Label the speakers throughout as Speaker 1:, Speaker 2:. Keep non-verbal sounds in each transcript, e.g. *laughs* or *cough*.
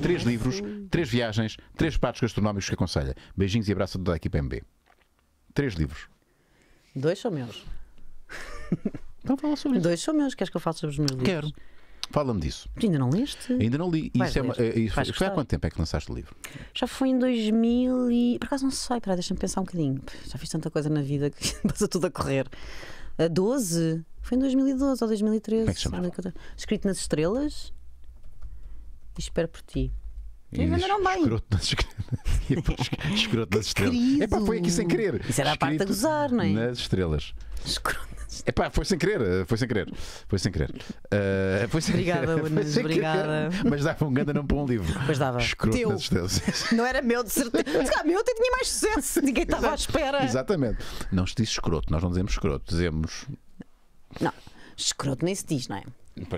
Speaker 1: três livros, três viagens, três pratos gastronómicos que aconselha. Beijinhos e abraço da equipa MB. Três livros.
Speaker 2: Dois são meus. *laughs* Então fala sobre isso. Dois são meus, queres que eu fale sobre os meus livros? Quero. Fala-me disso. Tu ainda não leste?
Speaker 1: Ainda não li. isso é uma, eh, isso foi gostar. há quanto tempo é que lançaste o livro?
Speaker 2: Já foi em 2000 e. Por acaso não sei, Para deixa-me pensar um bocadinho. Já fiz tanta coisa na vida que *laughs* passa tudo a correr. A eh, 12? Foi em 2012 ou 2013. Como é que chama? É. Escrito nas Estrelas e espero por ti.
Speaker 1: E andaram bem. Escroto nas estrelas. *laughs* escroto nas estrelas. Epá, foi aqui sem querer. Isso era a parte a gozar, não é? Nas estrelas. Escroto nas estrelas. *laughs* Epá, foi sem querer. Foi sem querer. Foi sem querer. Uh, foi sem obrigada, Unas. Obrigada. Querer. Mas dava um grande não para um livro. Pois dava. Escroto Teu. nas estrelas. *laughs* Não
Speaker 2: era meu, de certeza. meu, até tinha mais sucesso. Ninguém estava à espera.
Speaker 1: Exatamente. Não se diz escroto. Nós não dizemos escroto. Dizemos.
Speaker 2: Não. Escroto nem se diz, não é?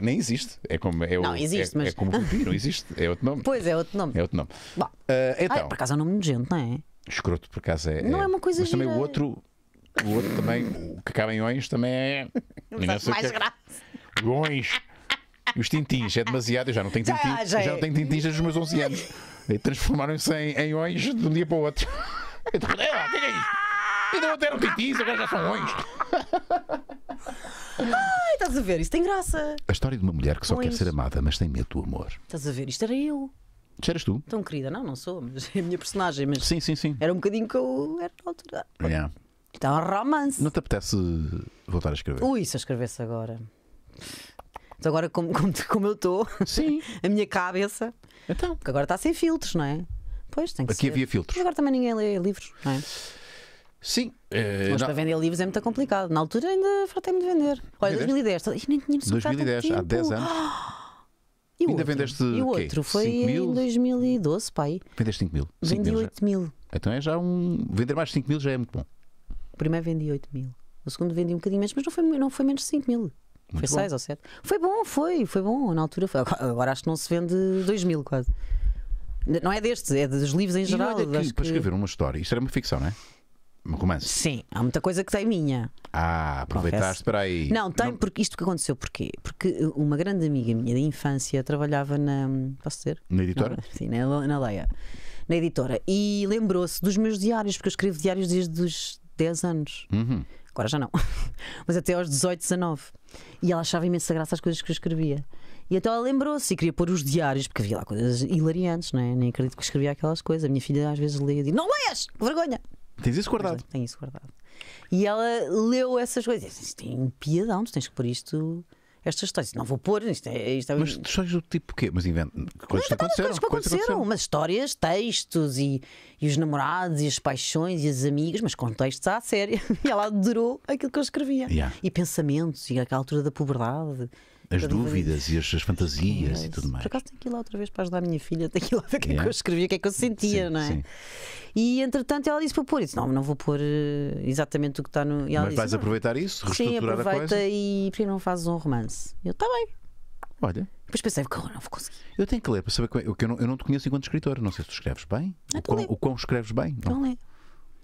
Speaker 1: Nem existe. É como, é não, o, existe, é, mas... é como vampiro, *laughs* existe. É outro nome. Pois é, outro nome. É outro nome. Bom, uh, então, ai, por acaso é um nome nojento, não é? Escroto, por acaso é. Não é, é uma coisa Mas gira. também o outro, o outro também, o que acaba emões, também é. *laughs* mais que... É- graça. E os tintins, é demasiado. Eu já não tenho tintins, já, é. já não tenho tintins desde os meus 11 anos. Transformaram-se em, em ons de um dia para o outro. *laughs* Eu digo, ah, o que é, é isto? Ainda não deram tintins, agora já são ons.
Speaker 2: Ai, estás a ver? Isso tem graça.
Speaker 1: A história de uma mulher que só quer ser amada, mas tem medo do amor.
Speaker 2: Estás a ver? Isto era eu. Isto eras tu? Tão querida, não, não sou, mas é a minha personagem. Mas sim, sim, sim. Era um bocadinho que eu era na altura.
Speaker 1: Yeah. Então, romance. Não te apetece voltar a escrever?
Speaker 2: Ui, se eu escrevesse agora. então agora, como, como, como eu estou, *laughs* a minha cabeça. Então. Porque agora está sem filtros, não é? Pois
Speaker 1: tem que Aqui ser. havia filtros.
Speaker 2: agora também ninguém lê livros, não é? Sim. É, Hoje não... para vender livros é muito complicado. Na altura ainda fartei-me de vender. Olha, 2010. 2010 nem tínhamos 2010, há 10 anos. *gasps*
Speaker 1: E ainda outro? vendeste. E o outro foi em
Speaker 2: 2012, pai.
Speaker 1: Vendeste 5 mil. Vendi 8 mil. mil. Então é já um. Vender mais de 5 mil já é muito bom.
Speaker 2: O primeiro vendi 8 mil. O segundo vendi um bocadinho menos, mas não foi, não foi menos de 5 mil. foi 6 ou 7. Foi bom, foi, foi bom. Na altura foi. Agora acho que não se vende 2 mil quase. Não é destes, é dos livros em geral. E olha aqui, que... para escrever
Speaker 1: uma história, isto era uma ficção, não é? romance?
Speaker 2: Sim, há muita coisa que tem minha.
Speaker 1: Ah, aproveitaste para aí. Não, tem, não...
Speaker 2: porque isto que aconteceu, porquê? Porque eh, uma grande amiga minha de infância trabalhava na. Posso dizer? Na editora? Não, sim, na, na Leia. Na editora. E lembrou-se dos meus diários, porque eu escrevo diários desde os 10 anos. Uhum. Agora já não. *laughs* Mas até aos 18, 19. E ela achava imensa graça as coisas que eu escrevia. E então ela lembrou-se e queria pôr os diários, porque havia lá coisas hilariantes, não é? Nem acredito que escrevia aquelas coisas. A minha filha às vezes lê e diz: Não leias! Que vergonha! Tens isso guardado. É, Tem isso guardado. E ela leu essas coisas. Disse, isto é impiadão, tu tens que pôr isto. Estas histórias, não vou pôr, isto é. Isto é... Mas
Speaker 1: histórias do tipo quê? Mas invento.
Speaker 2: Coisas que aconteceram. Coisas que aconteceram, Mas histórias, textos e, e os namorados e as paixões e as amigas, mas contextos à séria. *laughs* E ela adorou aquilo que eu escrevia. Yeah. E pensamentos e aquela altura da puberdade. As dúvidas
Speaker 1: e as, as fantasias e tudo mais.
Speaker 2: Por acaso tenho que ir lá outra vez para ajudar a minha filha, tenho que ir lá ver o que é que eu escrevia, o que é que eu sentia, sim, não é? Sim. E entretanto ela disse para pôr isso. Não, não vou pôr eh, exatamente o que está no. E ela Mas disse, vais aproveitar
Speaker 1: isso? sim, aproveita
Speaker 2: e por que não fazes um romance? Eu, está bem. Olha. Depois pensei, que eu não vou conseguir.
Speaker 1: Eu tenho que ler para saber. É, que eu, não, eu não te conheço enquanto escritor. Não sei se tu escreves bem. Ah, o, então quão, o quão escreves bem. Não, então lê.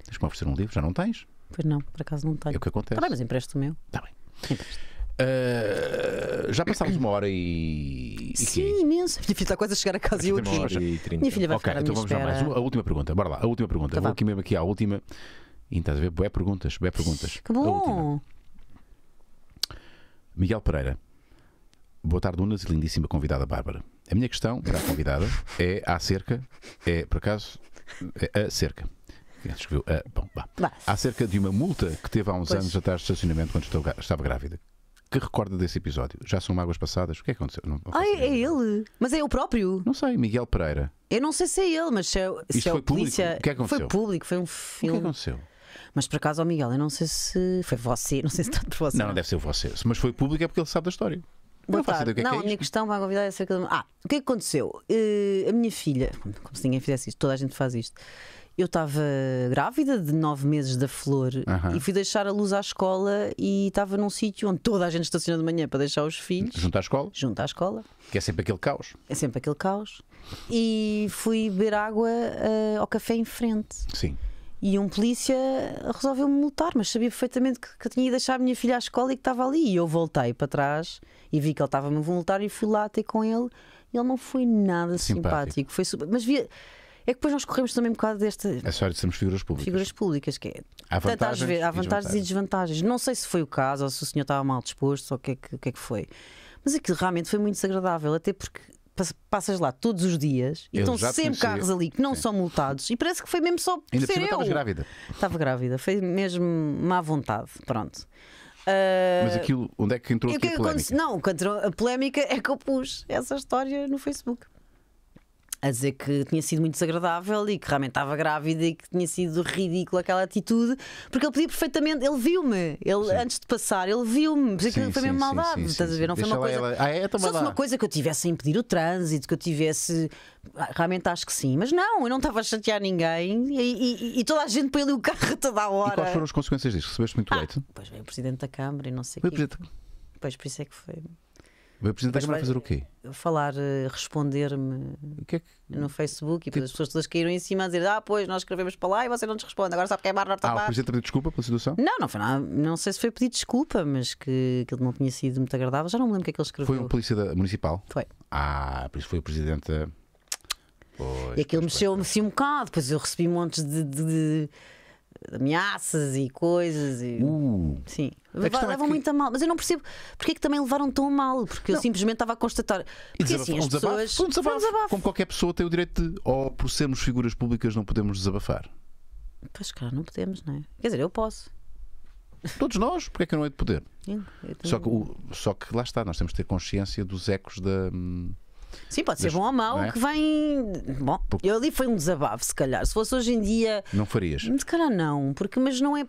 Speaker 1: Tens-me oferecer um livro, já não tens? Pois não, por acaso não tenho. É o que acontece. Está bem, mas
Speaker 2: empresto o meu. Está bem.
Speaker 1: Empresto. Eh, já passámos uma hora e. Sim, imenso. Minha
Speaker 2: filha coisa quase a chegar a casa e eu aqui. Minha filha vai okay, ficar então vamos espera. mais. Uma, a
Speaker 1: última pergunta, bora lá. A última pergunta. Tá vou aqui mesmo aqui à última. E estás a ver? Boé perguntas, boé perguntas. Que
Speaker 2: bom!
Speaker 1: Miguel Pereira. Boa tarde, Unas e lindíssima convidada Bárbara. A minha questão para a convidada *laughs* é acerca, é por acaso, é acerca. Escreveu, a, ah, bom, vá. Acerca de uma multa que teve há uns pois. anos atrás de estacionamento quando estava grávida que recorda desse episódio? Já são mágoas passadas? O que é que aconteceu? Não, não Ai,
Speaker 2: é ele.
Speaker 1: Mas é o próprio? Não sei, Miguel Pereira.
Speaker 2: Eu não sei se é ele, mas se é, Isto é foi o polícia. Público? O que é que aconteceu? Foi público, foi um filme. O que é que aconteceu? Mas por acaso, oh Miguel, eu não sei se foi você, não sei se está por
Speaker 1: você. Não, não, deve ser você. Mas foi público é porque ele sabe da história. Boa é não, Que é que é a minha
Speaker 2: questão vai convidar é acerca de. Ah, o que é que aconteceu? Uh, a minha filha, como se ninguém fizesse isto, toda a gente faz isto eu estava grávida de nove meses da flor e fui deixar a luz à escola e estava num sítio onde toda a gente estaciona de manhã para deixar os filhos. Junto à escola? Junto à escola. Que é sempre aquele caos. É sempre aquele caos. E fui beber água uh, ao café em frente. Sim. E um polícia resolveu-me multar, mas sabia perfeitamente que, que, eu tinha ido deixar a minha filha à escola e que estava ali. E eu voltei para trás e vi que ele estava-me a multar e fui lá ter com ele. E ele não foi nada simpático. simpático. Foi super... Mas via é que depois nós corremos também um bocado desta.
Speaker 1: É só de sermos figuras públicas.
Speaker 2: Figuras públicas, que é. Há vantagens, vezes, há vantagens e, desvantagens. Não sei se foi o caso, ou se o senhor estava mal disposto, ou o que é que, que, é que foi. Mas aquilo realmente foi muito desagradável, até porque passas lá todos os dias e eu estão sempre carros ali que não Sim. são multados e parece que foi mesmo só por Ainda ser por grávida. Estava grávida, foi mesmo má vontade, pronto. Uh... Mas aquilo, onde é que entrou aqui a é polémica? Não, entrou a polémica é que eu pus essa história no Facebook a dizer que tinha sido muito desagradável e que realmente estava grávida e que tinha sido ridículo aquela atitude, porque ele podia perfeitamente, ele viu-me, ele antes de passar, ele viu-me, é que ele foi mesmo maldade, sim, sim, estás a ver? Não foi uma coisa. Ela... Ah, é, Só uma coisa que eu tivesse a impedir o trânsito, que eu tivesse. Ah, realmente acho que sim, mas não, eu não estava a chatear ninguém e, e, e toda a gente põe ali o carro *laughs* toda a hora. E quais foram
Speaker 1: as consequências disso? Recebeste muito ah, leite?
Speaker 2: pois bem o presidente da Câmara e não sei o que. Presidente... Pois por isso é que foi.
Speaker 1: Vai apresentar a câmara fazer o quê?
Speaker 2: Falar, eh, responder-me é que... no Facebook e é que... as pessoas todas caíram em cima a dizer: Ah, pois, nós escrevemos para lá e você não nos responde, agora sabe quem é Mar Norte Ah, o Presidente pediu desculpa pela situação? Não, não foi nada, não sei se foi pedir desculpa, mas que aquilo não tinha sido muito agradável, já não me lembro o que é que ele escreveu. Foi um
Speaker 1: polícia municipal? Foi. Ah, por isso foi o Presidente. Pois,
Speaker 2: e aquilo mexeu-me assim um bocado, Depois eu recebi montes de, de, de ameaças e coisas. E... Uh,
Speaker 1: Sim. Levam é que... muito
Speaker 2: a mal. Mas eu não percebo porque é que também levaram tão mal. Porque não. eu simplesmente estava a constatar. Porque assim, as um pessoas. um desabafo, um desabafo.
Speaker 1: Como qualquer pessoa tem o direito de. Ou por sermos figuras públicas não podemos desabafar.
Speaker 2: Pois, claro não podemos, não é? Quer dizer, eu posso.
Speaker 1: Todos nós, porque é que eu não é de poder? Sim, só, que, só que lá está, nós temos de ter consciência dos ecos da. Hum
Speaker 2: Sim, pode ser das, bom ou mau, é? que
Speaker 1: vem. Bom, eu ali foi um desabafo, se calhar. Se fosse hoje em dia. Não farias?
Speaker 2: Se calhar não, porque, mas não é.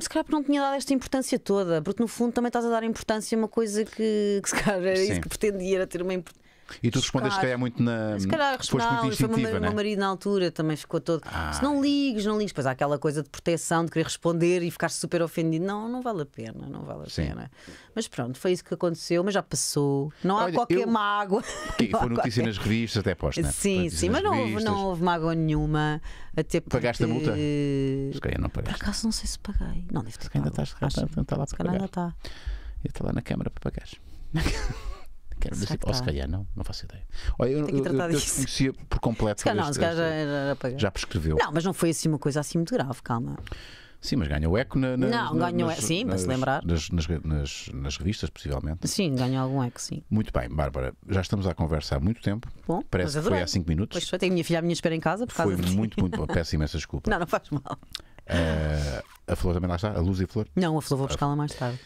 Speaker 2: Se calhar porque não tinha dado esta importância toda, porque no fundo também estás a dar importância a uma coisa que, que se calhar era Sim. isso que pretendia, era ter uma importância
Speaker 1: e tu respondeste, que é muito na. Se calhar, foste muito é instintiva, foi meu, é?
Speaker 2: marido na altura também ficou todo. Ah. Se não ligues, não ligues. Pois há aquela coisa de proteção, de querer responder e ficar super ofendido. Não, não vale a pena, não vale a Sim. pena. Mas pronto, foi isso que aconteceu, mas já passou. Não há Olha, qualquer eu... mágoa. Porque *laughs* foi notícia nas
Speaker 1: revistas, até posta. Né? Sim, sim, mas não houve, não
Speaker 2: houve mágoa nenhuma. Até porque... Pagaste a multa? Se calhar não pagaste. Por acaso não sei se paguei.
Speaker 1: Não, deve ter. Se ainda estás, está lá para pagar. Ainda está. Está lá na câmara para pagar. *laughs* ou se calhar não, não faço ideia. Olha, eu, desconhecia por completo. Se este, se
Speaker 2: já, já prescreveu. Não, mas não foi assim uma coisa assim muito grave, calma.
Speaker 1: Sim, mas ganha o eco na, na, Não, na, ganha nas, sim, nas, se lembrar. Nas, nas, nas, revistas, possivelmente. Sim,
Speaker 2: ganha algum eco, sim.
Speaker 1: Muito bem, Bárbara, já estamos à conversa há muito tempo. Bom, parece que foi há 5 minutos. Pois
Speaker 2: foi, tenho minha filha à minha espera em casa. Por foi causa muito, de... muito, muito peço imensa *laughs* desculpa. Não, não faz mal.
Speaker 1: Uh, a flor também lá está? A luz e a flor? Não, a flor vou buscá-la mais tarde.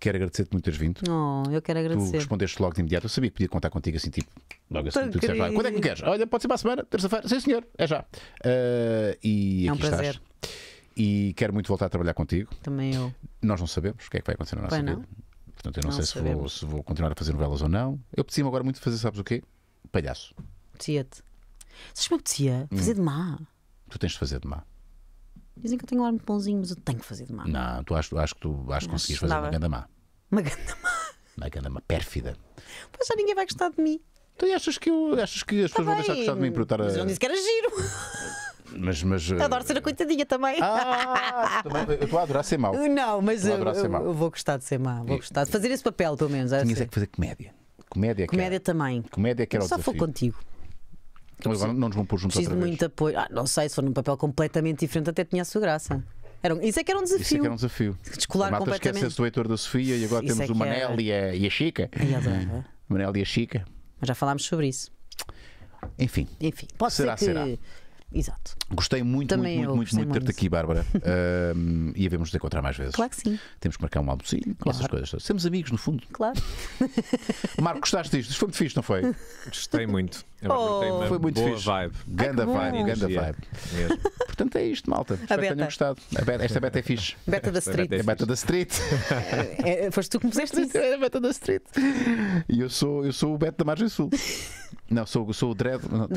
Speaker 1: Quero agradecer-te muito teres vindo. Oh, eu quero agradecer. Tu respondeste logo de imediato. Eu sabia que podia contar contigo assim, tipo, logo assim. Tu disseste, quando é que me queres? Olha, pode ser para a semana, terça-feira. Sim, senhor, é já. Uh, e é um prazer. estás. E quero muito voltar a trabalhar contigo. Também eu. Nós não sabemos o que é que vai acontecer na nossa Pai, vida. Não? Portanto, eu não, não sei se vou, se vou, continuar a fazer novelas ou não. Eu preciso me agora muito fazer, sabes o quê? Palhaço.
Speaker 2: tia te Sabes é que me apetecia? Fazer hum. de má.
Speaker 1: Tu tens de fazer de má.
Speaker 2: Dizem que eu tenho um ar muito bonzinho, mas eu tenho que fazer
Speaker 1: de má. Não, tu acho, acho que tu acho que conseguiste fazer uma ganda má. Uma ganda má. Uma ganda má pérfida. Pois já ninguém vai gostar de mim. Tu então, achas que, eu, achas que as tá pessoas bem. vão deixar de gostar de mim por estar a. Mas eu não disse que era giro. Mas, mas, eu *laughs* Adoro
Speaker 2: ser a coitadinha também.
Speaker 1: Ah, também eu estou a adorar ser mau. Não, mas eu, eu, eu,
Speaker 2: vou gostar de ser mau. Vou gostar de fazer esse papel, pelo menos. É tinhas assim. é que fazer comédia. Comédia,
Speaker 1: é comédia também. Comédia é que era eu só o desafio. Só foi contigo. Então agora não nos vão pôr juntos Preciso outra
Speaker 2: vez. muito apoio. Ah, não sei, se for num papel completamente diferente, até tinha a sua graça. Era um... Isso é que era um desafio. Isso é que era um
Speaker 1: desafio. Descolar Mata completamente. esquece do Heitor da Sofia e agora isso temos é o Manel era... e, a, e a Chica. E *laughs* Manel e a Chica.
Speaker 2: Mas já falámos sobre isso. Enfim. Enfim, pode será, ser que... Será.
Speaker 1: Exato. Gostei muito, Também muito, muito, muito, de ter-te aqui, Bárbara. uh, *laughs* e havemos nos encontrar mais vezes. Claro que sim. Temos que marcar um almocinho, claro. essas coisas. Somos amigos, no fundo. Claro. Marco, gostaste disto? Foi muito fixe, não foi? Gostei muito. É oh. Foi muito boa fixe. vibe. Ganda Ai, vibe, ganda vibe. Portanto, é isto, malta. Espero que tenham gostado. Beta, esta beta é fixe. *laughs* É beta da Street. *laughs* É beta da Street.
Speaker 2: É, foste tu que puseste isso. Era é, beta da Street.
Speaker 1: E eu sou, eu sou o Beto da Margem Sul. *laughs* Não, sou, sou o Dread. Não,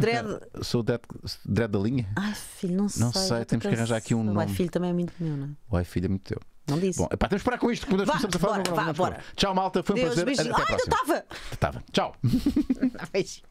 Speaker 1: Sou o dread, dread da linha.
Speaker 2: Ai, filho, não sei. Não sei, temos que arranjar aqui um nome. O filho também é muito meu, não
Speaker 1: é? O filho é muito teu.
Speaker 2: Não disse. Bom, epá, temos que parar com isto, que nós começamos a falar. Bora, vá, Tchau, malta. Foi um Deus, prazer. Beijinho. Até Ai, não estava.
Speaker 1: Estava. Tchau. Beijo.